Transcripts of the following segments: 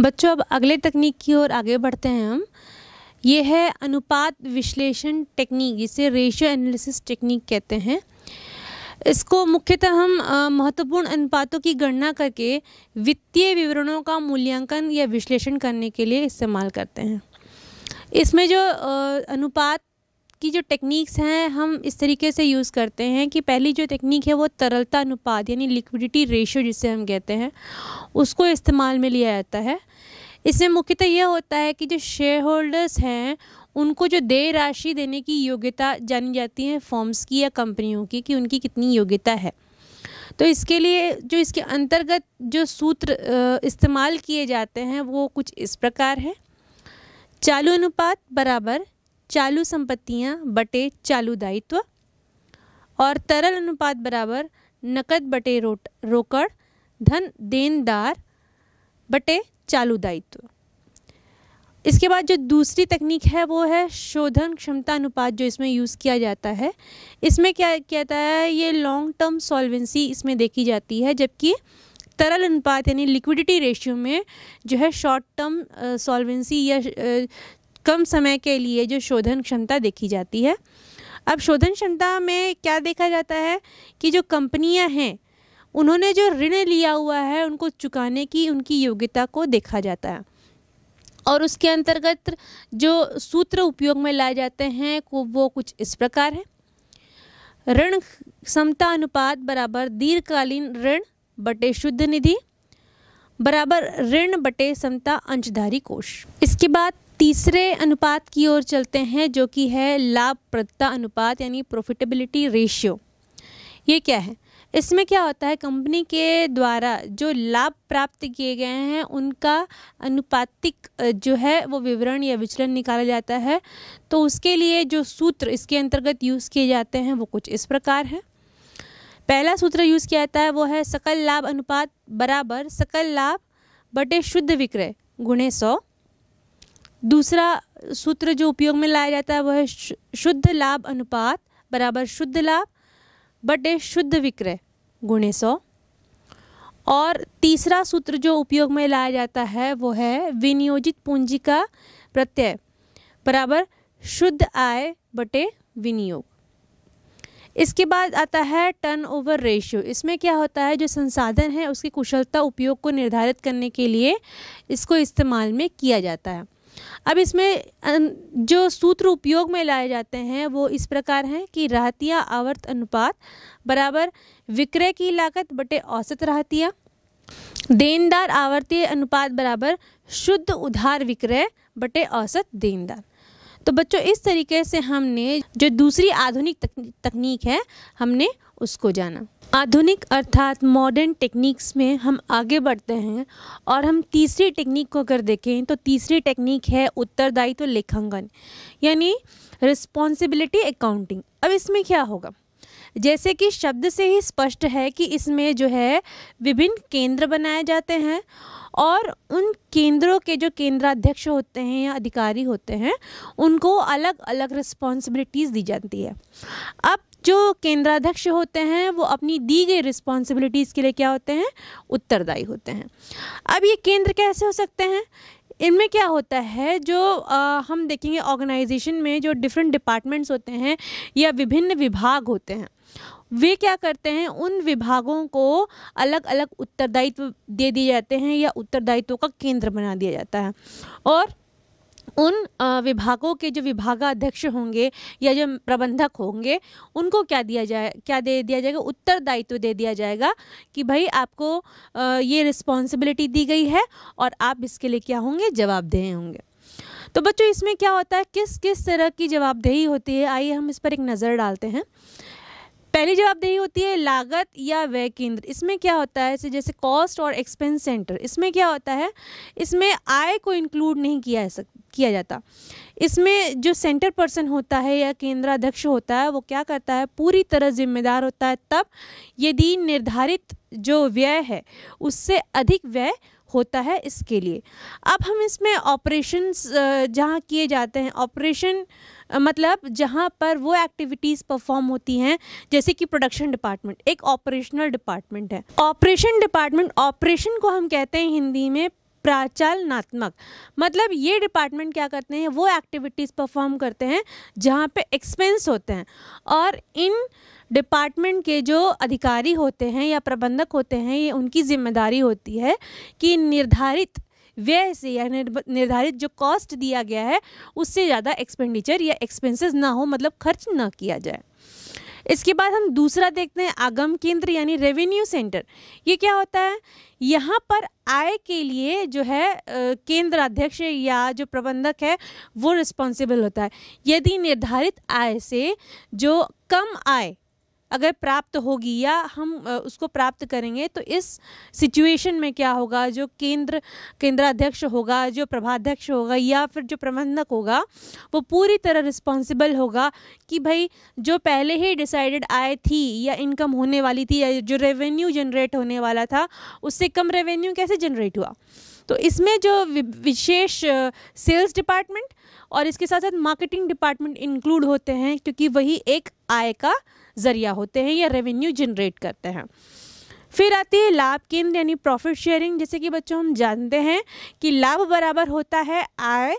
बच्चों अब अगले तकनीक की ओर आगे बढ़ते हैं हम ये है अनुपात विश्लेषण टेक्निक जिसे रेशियो एनालिसिस टेक्निक कहते हैं इसको मुख्यतः हम महत्वपूर्ण अनुपातों की गणना करके वित्तीय विवरणों का मूल्यांकन या विश्लेषण करने के लिए इस्तेमाल करते हैं इसमें जो अनुपात की जो टेक्निक्स हैं हम इस तरीके से यूज़ करते हैं कि पहली जो टेक्निक है वो तरलता अनुपात यानी लिक्विडिटी रेशियो जिसे हम कहते हैं उसको इस्तेमाल में लिया जाता है इसमें मुख्यतः यह होता है कि जो शेयर होल्डर्स हैं उनको जो देय राशि देने की योग्यता जानी जाती है फॉर्म्स की या कंपनियों की कि उनकी कितनी योग्यता है तो इसके लिए जो इसके अंतर्गत जो सूत्र इस्तेमाल किए जाते हैं वो कुछ इस प्रकार है चालू अनुपात बराबर चालू संपत्तियाँ बटे चालू दायित्व और तरल अनुपात बराबर नकद बटे रोट रोकड़ धन देनदार बटे चालू दायित्व इसके बाद जो दूसरी तकनीक है वो है शोधन क्षमता अनुपात जो इसमें यूज़ किया जाता है इसमें क्या कहता है ये लॉन्ग टर्म सॉल्वेंसी इसमें देखी जाती है जबकि तरल अनुपात यानी लिक्विडिटी रेशियो में जो है शॉर्ट टर्म सॉल्वेंसी या कम समय के लिए जो शोधन क्षमता देखी जाती है अब शोधन क्षमता में क्या देखा जाता है कि जो कंपनियां हैं उन्होंने जो ऋण लिया हुआ है उनको चुकाने की उनकी योग्यता को देखा जाता है और उसके अंतर्गत जो सूत्र उपयोग में लाए जाते हैं वो कुछ इस प्रकार है ऋण समता अनुपात बराबर दीर्घकालीन ऋण बटे शुद्ध निधि बराबर ऋण बटे समता अंशधारी कोष इसके बाद तीसरे अनुपात की ओर चलते हैं जो कि है लाभप्रदता अनुपात यानी प्रॉफिटेबिलिटी रेशियो ये क्या है इसमें क्या होता है कंपनी के द्वारा जो लाभ प्राप्त किए गए हैं उनका अनुपातिक जो है वो विवरण या विचलन निकाला जाता है तो उसके लिए जो सूत्र इसके अंतर्गत यूज़ किए जाते हैं वो कुछ इस प्रकार हैं पहला सूत्र यूज़ किया जाता है वो है सकल लाभ अनुपात बराबर सकल लाभ बटे शुद्ध विक्रय गुणे सौ दूसरा सूत्र जो उपयोग में लाया जाता है वह है शुद्ध लाभ अनुपात बराबर शुद्ध लाभ बटे शुद्ध विक्रय गुणे सौ और तीसरा सूत्र जो उपयोग में लाया जाता है वो है विनियोजित पूंजी का प्रत्यय बराबर शुद्ध आय बटे विनियोग इसके बाद आता है टर्नओवर रेशियो इसमें क्या होता है जो संसाधन है उसकी कुशलता उपयोग को निर्धारित करने के लिए इसको इस्तेमाल में किया जाता है अब इसमें जो सूत्र उपयोग में लाए जाते हैं वो इस प्रकार हैं कि राहतिया आवर्त अनुपात बराबर विक्रय की लागत बटे औसत राहतिया देनदार आवर्तीय अनुपात बराबर शुद्ध उधार विक्रय बटे औसत देनदार तो बच्चों इस तरीके से हमने जो दूसरी आधुनिक तकनीक है हमने उसको जाना आधुनिक अर्थात मॉडर्न टेक्निक्स में हम आगे बढ़ते हैं और हम तीसरी टेक्निक को अगर देखें तो तीसरी टेक्निक है उत्तरदायित्व तो लेखांकन यानी रिस्पॉन्सिबिलिटी अकाउंटिंग अब इसमें क्या होगा जैसे कि शब्द से ही स्पष्ट है कि इसमें जो है विभिन्न केंद्र बनाए जाते हैं और उन केंद्रों के जो केंद्राध्यक्ष होते हैं या अधिकारी होते हैं उनको अलग अलग रिस्पॉन्सिबिलिटीज़ दी जाती है अब जो केंद्राध्यक्ष होते हैं वो अपनी दी गई रिस्पॉन्सिबिलिटीज़ के लिए क्या होते हैं उत्तरदायी होते हैं अब ये केंद्र कैसे हो सकते हैं इनमें क्या होता है जो आ, हम देखेंगे ऑर्गेनाइजेशन में जो डिफरेंट डिपार्टमेंट्स होते हैं या विभिन्न विभाग होते हैं वे क्या करते हैं उन विभागों को अलग अलग उत्तरदायित्व दे दिए जाते हैं या उत्तरदायित्व का केंद्र बना दिया जाता है और उन विभागों के जो विभागाध्यक्ष होंगे या जो प्रबंधक होंगे उनको क्या दिया जाए क्या दे दिया जाएगा उत्तरदायित्व दे दिया जाएगा कि भाई आपको ये रिस्पॉन्सिबिलिटी दी गई है और आप इसके लिए क्या होंगे जवाबदेह होंगे तो बच्चों इसमें क्या होता है किस किस तरह की जवाबदेही होती है आइए हम इस पर एक नज़र डालते हैं पहली जवाबदेही होती है लागत या व्यय केंद्र इसमें क्या होता है जैसे कॉस्ट और एक्सपेंस सेंटर इसमें क्या होता है इसमें आय को इंक्लूड नहीं किया सक किया जाता इसमें जो सेंटर पर्सन होता है या केंद्राध्यक्ष होता है वो क्या करता है पूरी तरह जिम्मेदार होता है तब यदि निर्धारित जो व्यय है उससे अधिक व्यय होता है इसके लिए अब हम इसमें ऑपरेशंस जहाँ किए जाते हैं ऑपरेशन मतलब जहाँ पर वो एक्टिविटीज़ परफॉर्म होती हैं जैसे कि प्रोडक्शन डिपार्टमेंट एक ऑपरेशनल डिपार्टमेंट है ऑपरेशन डिपार्टमेंट ऑपरेशन को हम कहते हैं हिंदी में प्राचालनात्मक मतलब ये डिपार्टमेंट क्या करते हैं वो एक्टिविटीज़ परफॉर्म करते हैं जहाँ पे एक्सपेंस होते हैं और इन डिपार्टमेंट के जो अधिकारी होते हैं या प्रबंधक होते हैं ये उनकी जिम्मेदारी होती है कि निर्धारित व्यय से या निर्धारित जो कॉस्ट दिया गया है उससे ज़्यादा एक्सपेंडिचर या एक्सपेंसेस ना हो मतलब खर्च ना किया जाए इसके बाद हम दूसरा देखते हैं आगम केंद्र यानी रेवेन्यू सेंटर ये क्या होता है यहाँ पर आय के लिए जो है केंद्र अध्यक्ष या जो प्रबंधक है वो रिस्पॉन्सिबल होता है यदि निर्धारित आय से जो कम आय अगर प्राप्त होगी या हम उसको प्राप्त करेंगे तो इस सिचुएशन में क्या होगा जो केंद्र केंद्राध्यक्ष होगा जो प्रभाध्यक्ष होगा या फिर जो प्रबंधक होगा वो पूरी तरह रिस्पॉन्सिबल होगा कि भाई जो पहले ही डिसाइडेड आय थी या इनकम होने वाली थी या जो रेवेन्यू जनरेट होने वाला था उससे कम रेवेन्यू कैसे जनरेट हुआ तो इसमें जो विशेष सेल्स डिपार्टमेंट और इसके साथ साथ मार्केटिंग डिपार्टमेंट इंक्लूड होते हैं क्योंकि वही एक आय का जरिया होते हैं या रेवेन्यू जनरेट करते हैं फिर आती है लाभ केंद्र यानी प्रॉफिट शेयरिंग जैसे कि बच्चों हम जानते हैं कि लाभ बराबर होता है आय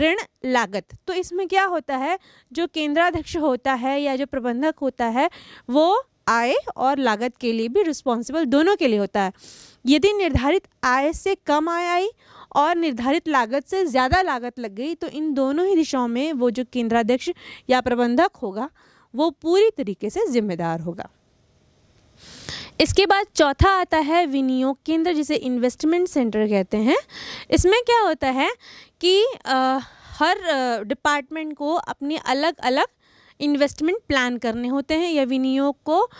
ऋण लागत तो इसमें क्या होता है जो केंद्राध्यक्ष होता है या जो प्रबंधक होता है वो आय और लागत के लिए भी रिस्पॉन्सिबल दोनों के लिए होता है यदि निर्धारित आय से कम आय आई और निर्धारित लागत से ज़्यादा लागत लग गई तो इन दोनों ही दिशाओं में वो जो केंद्राध्यक्ष या प्रबंधक होगा वो पूरी तरीके से जिम्मेदार होगा इसके बाद चौथा आता है विनियोग केंद्र जिसे इन्वेस्टमेंट सेंटर कहते हैं इसमें क्या होता है कि आ, हर डिपार्टमेंट को अपने अलग अलग इन्वेस्टमेंट प्लान करने होते हैं या विनियोग को आ,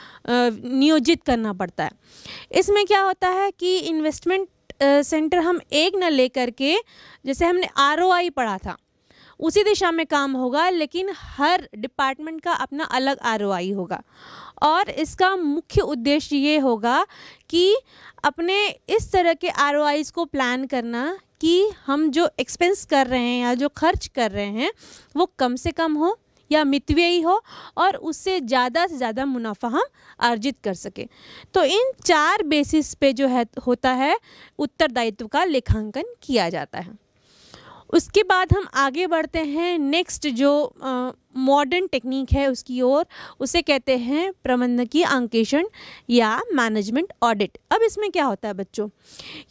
नियोजित करना पड़ता है इसमें क्या होता है कि इन्वेस्टमेंट सेंटर हम एक न लेकर के जैसे हमने आर पढ़ा था उसी दिशा में काम होगा लेकिन हर डिपार्टमेंट का अपना अलग आर होगा और इसका मुख्य उद्देश्य ये होगा कि अपने इस तरह के आर को प्लान करना कि हम जो एक्सपेंस कर रहे हैं या जो खर्च कर रहे हैं वो कम से कम हो या मितव्ययी हो और उससे ज़्यादा से ज़्यादा मुनाफा हम अर्जित कर सकें तो इन चार बेसिस पे जो है होता है उत्तरदायित्व का लेखांकन किया जाता है उसके बाद हम आगे बढ़ते हैं नेक्स्ट जो मॉडर्न टेक्निक है उसकी ओर उसे कहते हैं प्रबंधकीय अंकेषण या मैनेजमेंट ऑडिट अब इसमें क्या होता है बच्चों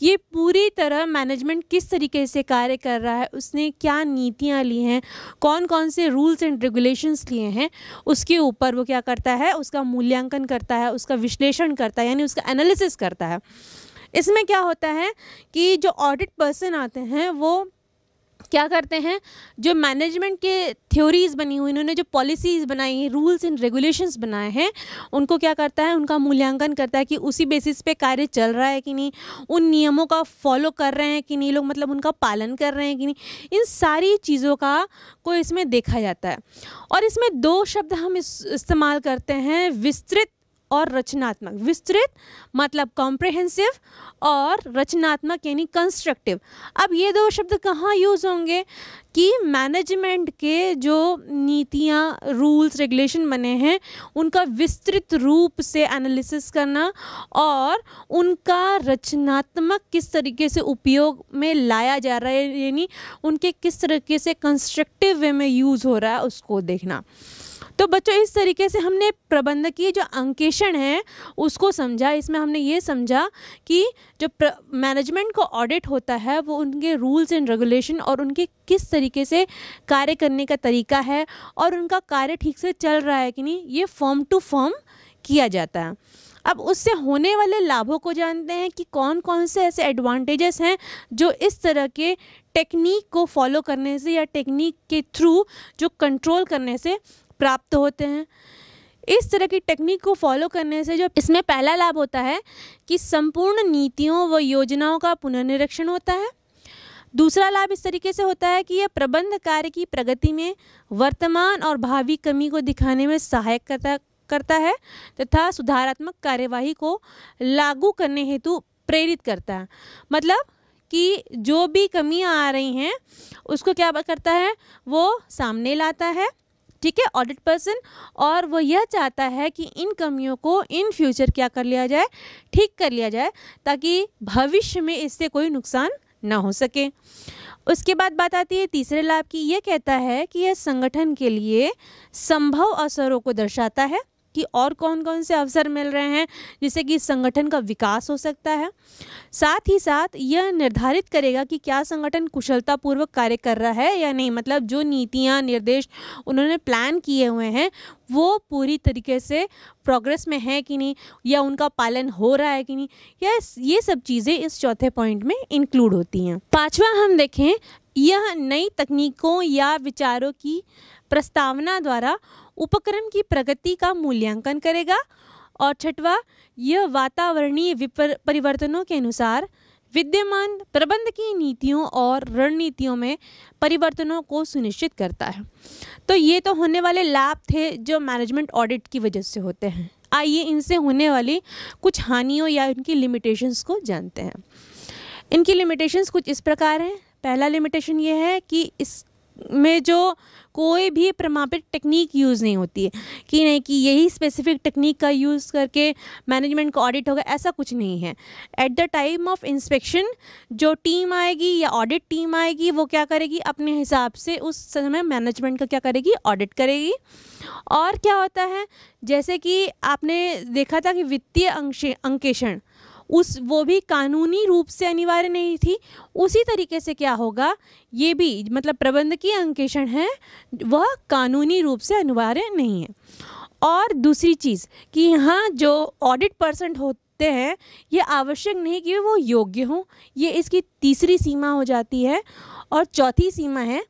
ये पूरी तरह मैनेजमेंट किस तरीके से कार्य कर रहा है उसने क्या नीतियाँ ली हैं कौन कौन से रूल्स एंड रेगुलेशंस लिए हैं उसके ऊपर वो क्या करता है उसका मूल्यांकन करता है उसका विश्लेषण करता है यानी उसका एनालिसिस करता है इसमें क्या होता है कि जो ऑडिट पर्सन आते हैं वो क्या करते हैं जो मैनेजमेंट के थ्योरीज बनी हुई इन्होंने जो पॉलिसीज़ बनाई हैं रूल्स एंड रेगुलेशंस बनाए हैं उनको क्या करता है उनका मूल्यांकन करता है कि उसी बेसिस पे कार्य चल रहा है कि नहीं उन नियमों का फॉलो कर रहे हैं कि नहीं लोग मतलब उनका पालन कर रहे हैं कि नहीं इन सारी चीज़ों का को इसमें देखा जाता है और इसमें दो शब्द हम इस इस्तेमाल करते हैं विस्तृत और रचनात्मक विस्तृत मतलब कॉम्प्रहेंसिव और रचनात्मक यानी कंस्ट्रक्टिव अब ये दो शब्द कहाँ यूज़ होंगे कि मैनेजमेंट के जो नीतियाँ रूल्स रेगुलेशन बने हैं उनका विस्तृत रूप से एनालिसिस करना और उनका रचनात्मक किस तरीके से उपयोग में लाया जा रहा है यानी उनके किस तरीके से कंस्ट्रक्टिव वे में यूज़ हो रहा है उसको देखना तो बच्चों इस तरीके से हमने प्रबंधकीय जो अंकेशन है उसको समझा इसमें हमने ये समझा कि जो मैनेजमेंट का ऑडिट होता है वो उनके रूल्स एंड रेगुलेशन और उनके किस तरीके से कार्य करने का तरीका है और उनका कार्य ठीक से चल रहा है कि नहीं ये फॉर्म टू फॉर्म किया जाता है अब उससे होने वाले लाभों को जानते हैं कि कौन कौन से ऐसे एडवांटेजेस हैं जो इस तरह के टेक्निक को फॉलो करने से या टेक्निक के थ्रू जो कंट्रोल करने से प्राप्त होते हैं इस तरह की टेक्निक को फॉलो करने से जो इसमें पहला लाभ होता है कि संपूर्ण नीतियों व योजनाओं का पुनर्निरीक्षण होता है दूसरा लाभ इस तरीके से होता है कि यह प्रबंध कार्य की प्रगति में वर्तमान और भावी कमी को दिखाने में सहायक करता करता है तथा सुधारात्मक कार्यवाही को लागू करने हेतु प्रेरित करता है मतलब कि जो भी कमियां आ रही हैं उसको क्या करता है वो सामने लाता है ठीक है ऑडिट पर्सन और वो यह चाहता है कि इन कमियों को इन फ्यूचर क्या कर लिया जाए ठीक कर लिया जाए ताकि भविष्य में इससे कोई नुकसान ना हो सके उसके बाद बात आती है तीसरे लाभ की यह कहता है कि यह संगठन के लिए संभव अवसरों को दर्शाता है कि और कौन कौन से अवसर मिल रहे हैं जिससे कि संगठन का विकास हो सकता है साथ ही साथ यह निर्धारित करेगा कि क्या संगठन कुशलतापूर्वक कार्य कर रहा है या नहीं मतलब जो नीतियाँ निर्देश उन्होंने प्लान किए हुए हैं वो पूरी तरीके से प्रोग्रेस में है कि नहीं या उनका पालन हो रहा है कि नहीं या ये सब चीज़ें इस चौथे पॉइंट में इंक्लूड होती हैं पांचवा हम देखें यह नई तकनीकों या विचारों की प्रस्तावना द्वारा उपक्रम की प्रगति का मूल्यांकन करेगा और छठवा यह वातावरणीय परिवर्तनों के अनुसार विद्यमान प्रबंध की नीतियों और रणनीतियों में परिवर्तनों को सुनिश्चित करता है तो ये तो होने वाले लाभ थे जो मैनेजमेंट ऑडिट की वजह से होते हैं आइए इनसे होने वाली कुछ हानियों या इनकी लिमिटेशंस को जानते हैं इनकी लिमिटेशंस कुछ इस प्रकार हैं पहला लिमिटेशन ये है कि इस में जो कोई भी प्रमापित टेक्निक यूज़ नहीं होती है कि नहीं कि यही स्पेसिफिक टेक्निक का यूज़ करके मैनेजमेंट का ऑडिट होगा ऐसा कुछ नहीं है at the time of inspection जो टीम आएगी या ऑडिट टीम आएगी वो क्या करेगी अपने हिसाब से उस समय मैनेजमेंट का क्या करेगी ऑडिट करेगी और क्या होता है जैसे कि आपने देखा था कि वित्तीय अंकेषण उस वो भी कानूनी रूप से अनिवार्य नहीं थी उसी तरीके से क्या होगा ये भी मतलब प्रबंधकीय अंकेषण है वह कानूनी रूप से अनिवार्य नहीं है और दूसरी चीज़ कि यहाँ जो ऑडिट पर्सन होते हैं ये आवश्यक नहीं कि वो योग्य हों ये इसकी तीसरी सीमा हो जाती है और चौथी सीमा है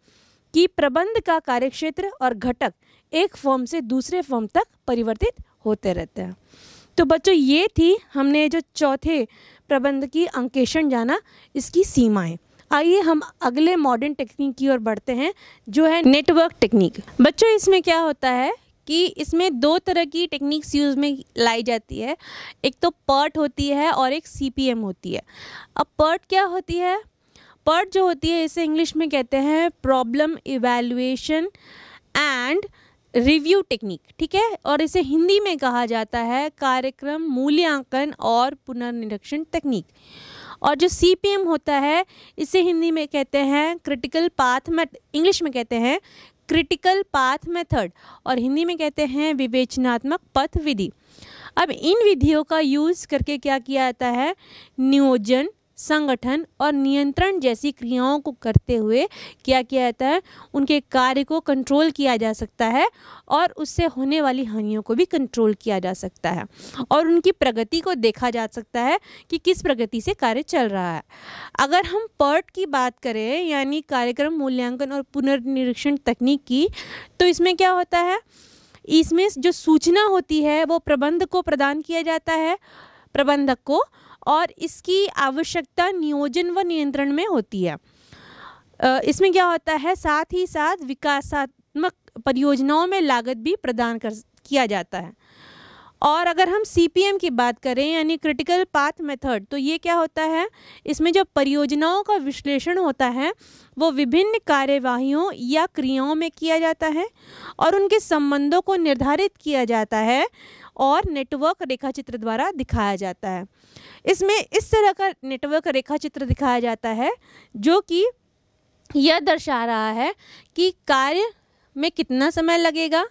कि प्रबंध का कार्यक्षेत्र और घटक एक फॉर्म से दूसरे फॉर्म तक परिवर्तित होते रहते हैं तो बच्चों ये थी हमने जो चौथे प्रबंध की अंकेशन जाना इसकी सीमाएं आइए हम अगले मॉडर्न टेक्निक की ओर बढ़ते हैं जो है नेटवर्क टेक्निक बच्चों इसमें क्या होता है कि इसमें दो तरह की टेक्निक्स यूज़ में लाई जाती है एक तो पर्ट होती है और एक सी होती है अब पर्ट क्या होती है पर्ट जो होती है इसे इंग्लिश में कहते हैं problem evaluation and review technique ठीक है और इसे हिंदी में कहा जाता है कार्यक्रम मूल्यांकन और पुनर्निरीक्षण तकनीक और जो सी पी एम होता है इसे हिंदी में कहते हैं क्रिटिकल पाथ मेथ इंग्लिश में कहते हैं क्रिटिकल पाथ मेथड और हिंदी में कहते हैं विवेचनात्मक पथ विधि अब इन विधियों का यूज़ करके क्या किया जाता है नियोजन संगठन और नियंत्रण जैसी क्रियाओं को करते हुए क्या किया जाता है उनके कार्य को कंट्रोल किया जा सकता है और उससे होने वाली हानियों को भी कंट्रोल किया जा सकता है और उनकी प्रगति को देखा जा सकता है कि किस प्रगति से कार्य चल रहा है अगर हम पर्ट की बात करें यानी कार्यक्रम मूल्यांकन और पुनर्निरीक्षण तकनीक की तो इसमें क्या होता है इसमें जो सूचना होती है वो प्रबंध को प्रदान किया जाता है प्रबंधक को और इसकी आवश्यकता नियोजन व नियंत्रण में होती है इसमें क्या होता है साथ ही साथ विकासात्मक परियोजनाओं में लागत भी प्रदान कर किया जाता है और अगर हम एम की बात करें यानी क्रिटिकल पाथ मेथड तो ये क्या होता है इसमें जो परियोजनाओं का विश्लेषण होता है वो विभिन्न कार्यवाहियों या क्रियाओं में किया जाता है और उनके संबंधों को निर्धारित किया जाता है और नेटवर्क रेखा चित्र द्वारा दिखाया जाता है इसमें इस तरह का नेटवर्क रेखा चित्र दिखाया जाता है जो कि यह दर्शा रहा है कि कार्य में कितना समय लगेगा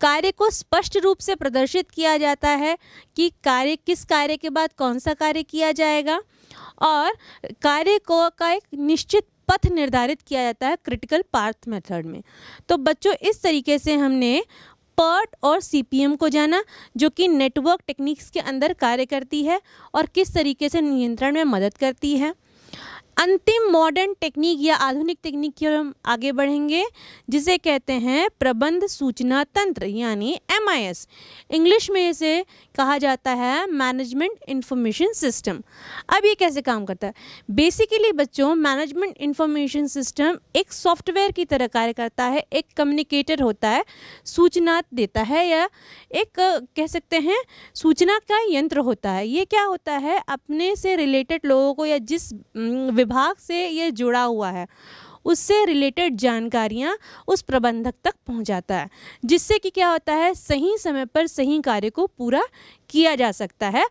कार्य को स्पष्ट रूप से प्रदर्शित किया जाता है कि कार्य किस कार्य के बाद कौन सा कार्य किया जाएगा और कार्य को का एक निश्चित पथ निर्धारित किया जाता है क्रिटिकल पार्थ मेथड में तो बच्चों इस तरीके से हमने पर्ट और सीपीएम को जाना जो कि नेटवर्क टेक्निक्स के अंदर कार्य करती है और किस तरीके से नियंत्रण में मदद करती है अंतिम मॉडर्न टेक्निक या आधुनिक टेक्निक की ओर हम आगे बढ़ेंगे जिसे कहते हैं प्रबंध सूचना तंत्र यानी एम इंग्लिश में इसे कहा जाता है मैनेजमेंट इन्फॉर्मेशन सिस्टम अब ये कैसे काम करता है बेसिकली बच्चों मैनेजमेंट इन्फॉर्मेशन सिस्टम एक सॉफ्टवेयर की तरह कार्य करता है एक कम्युनिकेटर होता है सूचना देता है या एक कह सकते हैं सूचना का यंत्र होता है ये क्या होता है अपने से रिलेटेड लोगों को या जिस विभाग से ये जुड़ा हुआ है उससे रिलेटेड जानकारियाँ उस प्रबंधक तक पहुँचाता है जिससे कि क्या होता है सही समय पर सही कार्य को पूरा किया जा सकता है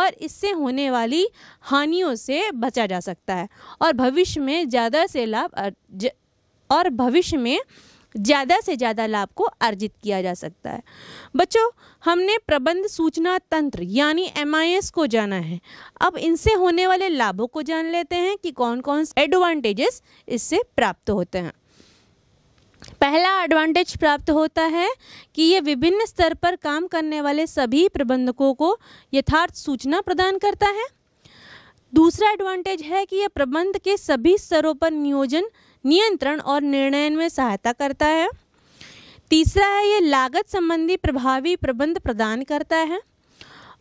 और इससे होने वाली हानियों से बचा जा सकता है और भविष्य में ज़्यादा से लाभ और भविष्य में ज़्यादा से ज़्यादा लाभ को अर्जित किया जा सकता है बच्चों हमने प्रबंध सूचना तंत्र यानी एम को जाना है अब इनसे होने वाले लाभों को जान लेते हैं कि कौन कौन से एडवांटेजेस इससे प्राप्त होते हैं पहला एडवांटेज प्राप्त होता है कि ये विभिन्न स्तर पर काम करने वाले सभी प्रबंधकों को यथार्थ सूचना प्रदान करता है दूसरा एडवांटेज है कि यह प्रबंध के सभी स्तरों पर नियोजन नियंत्रण और निर्णय में सहायता करता है तीसरा है ये लागत संबंधी प्रभावी प्रबंध प्रदान करता है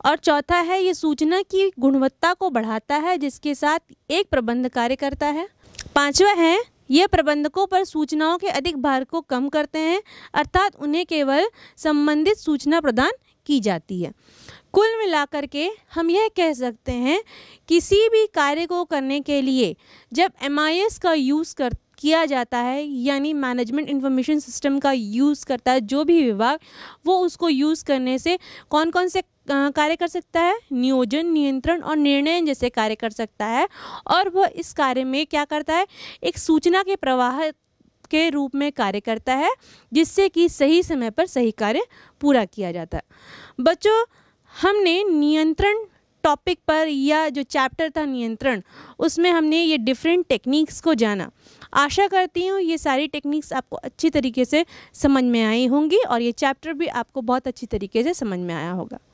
और चौथा है ये सूचना की गुणवत्ता को बढ़ाता है जिसके साथ एक प्रबंध कार्य करता है पांचवा है ये प्रबंधकों पर सूचनाओं के अधिक भार को कम करते हैं अर्थात उन्हें केवल संबंधित सूचना प्रदान की जाती है कुल मिलाकर के हम यह कह सकते हैं किसी भी कार्य को करने के लिए जब एम का यूज़ करते किया जाता है यानी मैनेजमेंट इन्फॉर्मेशन सिस्टम का यूज़ करता है जो भी विभाग वो उसको यूज़ करने से कौन कौन से कार्य कर सकता है नियोजन नियंत्रण और निर्णय जैसे कार्य कर सकता है और वह इस कार्य में क्या करता है एक सूचना के प्रवाह के रूप में कार्य करता है जिससे कि सही समय पर सही कार्य पूरा किया जाता है बच्चों हमने नियंत्रण टॉपिक पर या जो चैप्टर था नियंत्रण उसमें हमने ये डिफरेंट टेक्निक्स को जाना आशा करती हूँ ये सारी टेक्निक्स आपको अच्छी तरीके से समझ में आई होंगी और ये चैप्टर भी आपको बहुत अच्छी तरीके से समझ में आया होगा